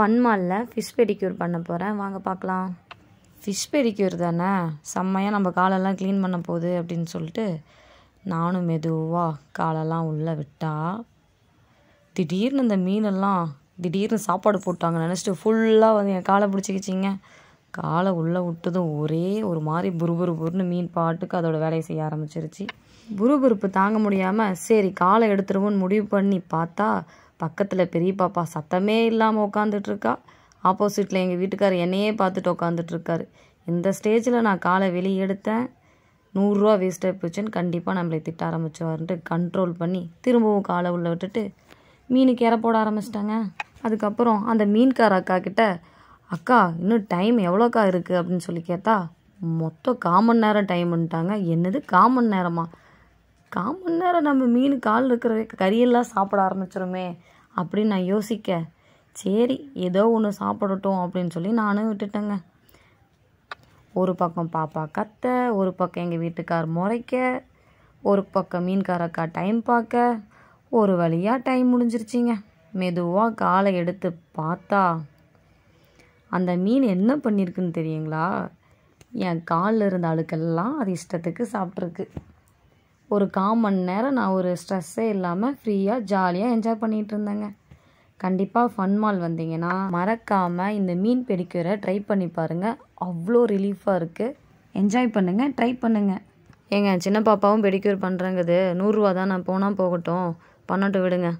fun மாலில் fish pedicure பண்ண போகிறேன் வாங்க பார்க்கலாம் ஃபிஷ் பெடிக்யூர் தானே செம்மையாக நம்ம காலெல்லாம் க்ளீன் பண்ண போகுது அப்படின்னு சொல்லிட்டு நானும் மெதுவாக காலெல்லாம் உள்ளே விட்டால் திடீர்னு இந்த மீனெல்லாம் திடீர்னு சாப்பாடு போட்டாங்க நினச்சிட்டு ஃபுல்லாக வந்து என் காலை பிடிச்சிக்கிச்சிங்க காலை உள்ளே விட்டதும் ஒரே ஒரு மாதிரி புறுபுறுபுறுன்னு மீன் பாட்டுக்கு அதோடய வேலையை செய்ய ஆரம்பிச்சிருச்சு புருபுருப்பு தாங்க முடியாமல் சரி காலை எடுத்துருவோன்னு முடிவு பண்ணி பார்த்தா பக்கத்தில் பெரிய பாப்பா சத்தமே இல்லாமல் உட்காந்துட்ருக்கா ஆப்போசிட்டில் எங்கள் வீட்டுக்கார் என்னையே பார்த்துட்டு உட்காந்துட்ருக்காரு இந்த ஸ்டேஜில் நான் காலை வெளியே எடுத்தேன் நூறுரூவா வேஸ்ட்டாக போச்சுன்னு கண்டிப்பாக நம்மளை திட்ட ஆரம்பிச்சுவாருன்ட்டு கண்ட்ரோல் பண்ணி திரும்பவும் காலை உள்ளே விட்டுட்டு மீனுக்கு இற போட ஆரம்பிச்சிட்டாங்க அதுக்கப்புறம் அந்த மீன்கார அக்கா கிட்ட அக்கா இன்னும் டைம் எவ்வளோக்கா இருக்குது அப்படின்னு சொல்லி கேட்டால் மொத்தம் காமன் நேரம் டைம்ன்ட்டாங்க என்னது காமன் நேரமா காமன் நேரம் நம்ம மீன் கால் இருக்கிற கறியெல்லாம் சாப்பிட ஆரம்பிச்சிருமே அப்படின்னு நான் யோசிக்க சரி ஏதோ ஒன்று சாப்பிடட்டும் அப்படின்னு சொல்லி நானும் விட்டுட்டேங்க ஒரு பக்கம் பாப்பா கத்த ஒரு பக்கம் எங்கள் வீட்டுக்கார் முறைக்க ஒரு பக்கம் மீன்காரக்கா டைம் பார்க்க ஒரு வழியாக டைம் முடிஞ்சிருச்சிங்க மெதுவாக காலை எடுத்து பார்த்தா அந்த மீன் என்ன பண்ணியிருக்குன்னு தெரியுங்களா என் காலில் இருந்த அழுக்கெல்லாம் அது இஷ்டத்துக்கு சாப்பிட்ருக்கு ஒரு காமன் நேரம் நான் ஒரு ஸ்ட்ரெஸ்ஸே இல்லாமல் ஃப்ரீயாக ஜாலியாக என்ஜாய் பண்ணிகிட்டு இருந்தேங்க கண்டிப்பாக ஃபன் மால் வந்தீங்கன்னா மறக்காமல் இந்த மீன் பிடிக்கிற ட்ரை பண்ணி பாருங்கள் அவ்வளோ ரிலீஃபாக இருக்குது என்ஜாய் பண்ணுங்கள் ட்ரை பண்ணுங்கள் ஏங்க சின்ன பாப்பாவும் பெடிக்யூர் பண்ணுறேங்குது நூறுரூவா தான் நான் போனால் போகட்டும் பண்ணட்டு விடுங்க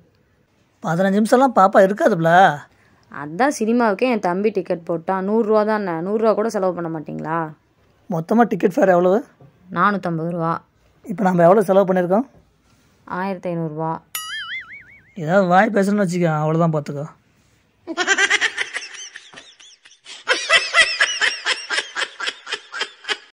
பதினஞ்சு நிமிஷம்லாம் பாப்பா இருக்காதுப்ளா அதான் சினிமாவுக்கே என் தம்பி டிக்கெட் போட்டான் நூறுரூவா தான் நூறுரூவா கூட செலவு பண்ண மாட்டிங்களா மொத்தமாக டிக்கெட் ஃபேர் எவ்வளவு நானூற்றம்பது ரூபா இப்போ நம்ம எவ்வளோ செலவு பண்ணியிருக்கோம் ஆயிரத்தி ஐநூறுரூவா ஏதாவது வாய் பேசுகிறேன்னு வச்சுக்கோ அவ்வளோதான் பார்த்துக்கோ